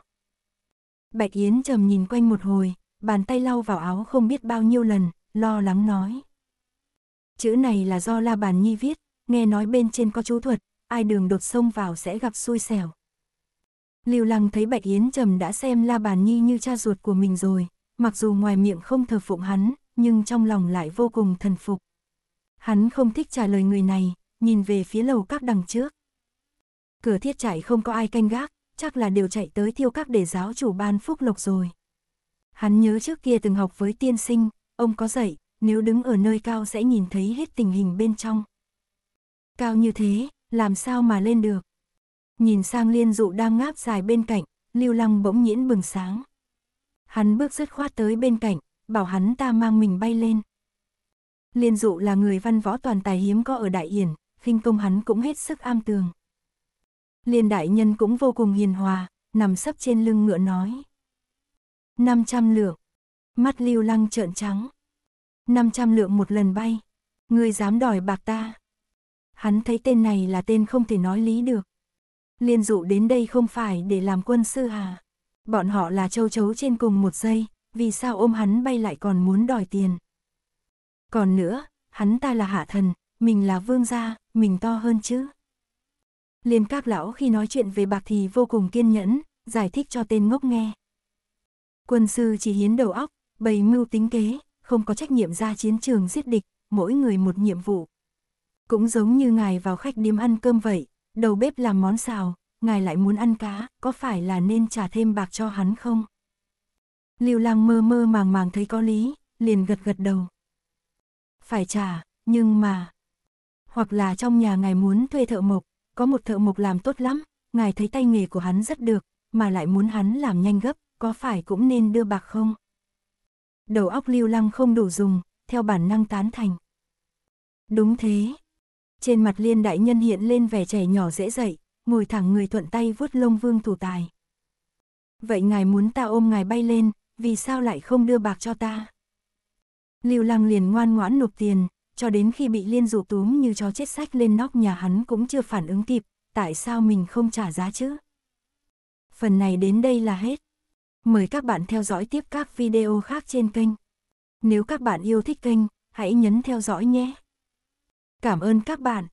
Bạch Yến trầm nhìn quanh một hồi, bàn tay lau vào áo không biết bao nhiêu lần, lo lắng nói. Chữ này là do La Bàn Nhi viết, nghe nói bên trên có chú thuật, ai đường đột sông vào sẽ gặp xui xẻo. Lưu Lăng thấy Bạch Yến Trầm đã xem La Bàn Nhi như cha ruột của mình rồi, mặc dù ngoài miệng không thờ phụng hắn, nhưng trong lòng lại vô cùng thần phục. Hắn không thích trả lời người này, nhìn về phía lầu các đằng trước. Cửa thiết trại không có ai canh gác, chắc là đều chạy tới thiêu các để giáo chủ ban phúc lộc rồi. Hắn nhớ trước kia từng học với tiên sinh, ông có dạy, nếu đứng ở nơi cao sẽ nhìn thấy hết tình hình bên trong. Cao như thế, làm sao mà lên được? Nhìn sang liên dụ đang ngáp dài bên cạnh, lưu lăng bỗng nhiễn bừng sáng. Hắn bước dứt khoát tới bên cạnh, bảo hắn ta mang mình bay lên. Liên dụ là người văn võ toàn tài hiếm có ở Đại Yển, khinh công hắn cũng hết sức am tường. Liên đại nhân cũng vô cùng hiền hòa, nằm sấp trên lưng ngựa nói. 500 lượng. Mắt lưu lăng trợn trắng. 500 lượng một lần bay. Ngươi dám đòi bạc ta. Hắn thấy tên này là tên không thể nói lý được. Liên dụ đến đây không phải để làm quân sư hà. Bọn họ là châu chấu trên cùng một giây, vì sao ôm hắn bay lại còn muốn đòi tiền. Còn nữa, hắn ta là hạ thần, mình là vương gia, mình to hơn chứ. Liên các lão khi nói chuyện về bạc thì vô cùng kiên nhẫn, giải thích cho tên ngốc nghe. Quân sư chỉ hiến đầu óc, bày mưu tính kế, không có trách nhiệm ra chiến trường giết địch, mỗi người một nhiệm vụ. Cũng giống như ngài vào khách điếm ăn cơm vậy, đầu bếp làm món xào, ngài lại muốn ăn cá, có phải là nên trả thêm bạc cho hắn không? Lưu Lang mơ mơ màng màng thấy có lý, liền gật gật đầu. Phải trả, nhưng mà... Hoặc là trong nhà ngài muốn thuê thợ mộc, có một thợ mộc làm tốt lắm, ngài thấy tay nghề của hắn rất được, mà lại muốn hắn làm nhanh gấp, có phải cũng nên đưa bạc không? Đầu óc lưu lăng không đủ dùng, theo bản năng tán thành. Đúng thế. Trên mặt liên đại nhân hiện lên vẻ trẻ nhỏ dễ dậy, ngồi thẳng người thuận tay vuốt lông vương thủ tài. Vậy ngài muốn ta ôm ngài bay lên, vì sao lại không đưa bạc cho ta? Lưu Lăng liền ngoan ngoãn nộp tiền, cho đến khi bị liên rủ túm như chó chết sách lên nóc nhà hắn cũng chưa phản ứng kịp, tại sao mình không trả giá chứ? Phần này đến đây là hết. Mời các bạn theo dõi tiếp các video khác trên kênh. Nếu các bạn yêu thích kênh, hãy nhấn theo dõi nhé. Cảm ơn các bạn.